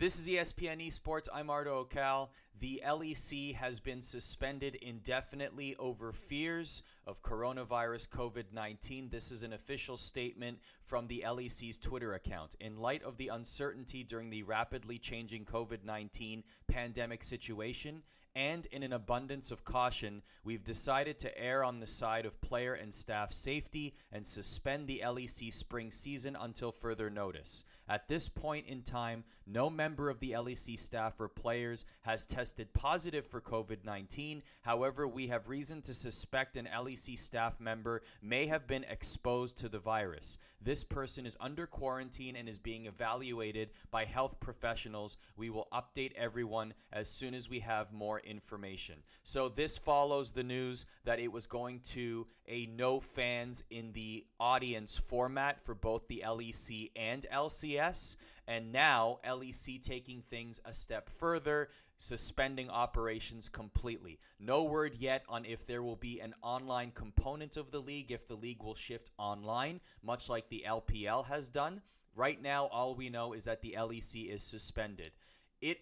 This is ESPN Esports. I'm Ardo Ocal. The LEC has been suspended indefinitely over fears of coronavirus COVID 19. This is an official statement from the LEC's Twitter account. In light of the uncertainty during the rapidly changing COVID 19 pandemic situation, and in an abundance of caution, we've decided to err on the side of player and staff safety and suspend the LEC spring season until further notice. At this point in time, no member of the LEC staff or players has tested positive for COVID 19. However, we have reason to suspect an LEC staff member may have been exposed to the virus. This person is under quarantine and is being evaluated by health professionals. We will update everyone as soon as we have more information. So this follows the news that it was going to a no fans in the audience format for both the LEC and LCS. And now LEC taking things a step further, suspending operations completely. No word yet on if there will be an online component of the league, if the league will shift online, much like the LPL has done. Right now, all we know is that the LEC is suspended. It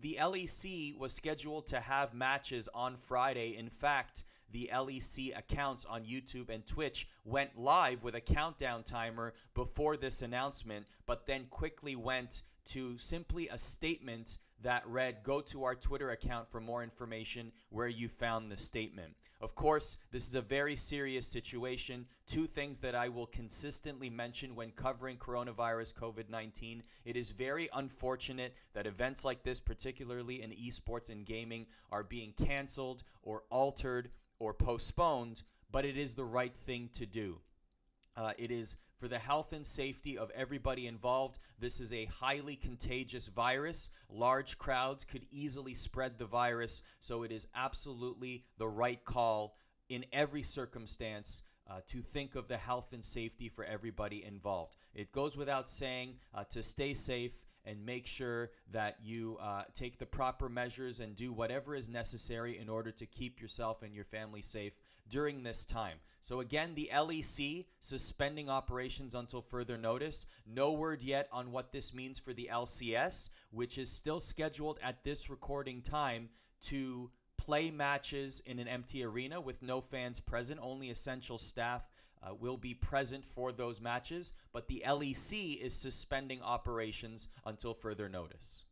the LEC was scheduled to have matches on Friday. In fact, the LEC accounts on YouTube and Twitch went live with a countdown timer before this announcement, but then quickly went to simply a statement that read, Go to our Twitter account for more information where you found the statement. Of course, this is a very serious situation. Two things that I will consistently mention when covering coronavirus COVID 19. It is very unfortunate that events like this, particularly in esports and gaming, are being canceled or altered or postponed, but it is the right thing to do. Uh, it is for the health and safety of everybody involved. This is a highly contagious virus. Large crowds could easily spread the virus, so it is absolutely the right call in every circumstance uh, to think of the health and safety for everybody involved. It goes without saying uh, to stay safe and make sure that you uh, take the proper measures and do whatever is necessary in order to keep yourself and your family safe during this time. So, again, the LEC suspending operations until further notice. No word yet on what this means for the LCS, which is still scheduled at this recording time to play matches in an empty arena with no fans present. Only essential staff uh, will be present for those matches, but the LEC is suspending operations until further notice.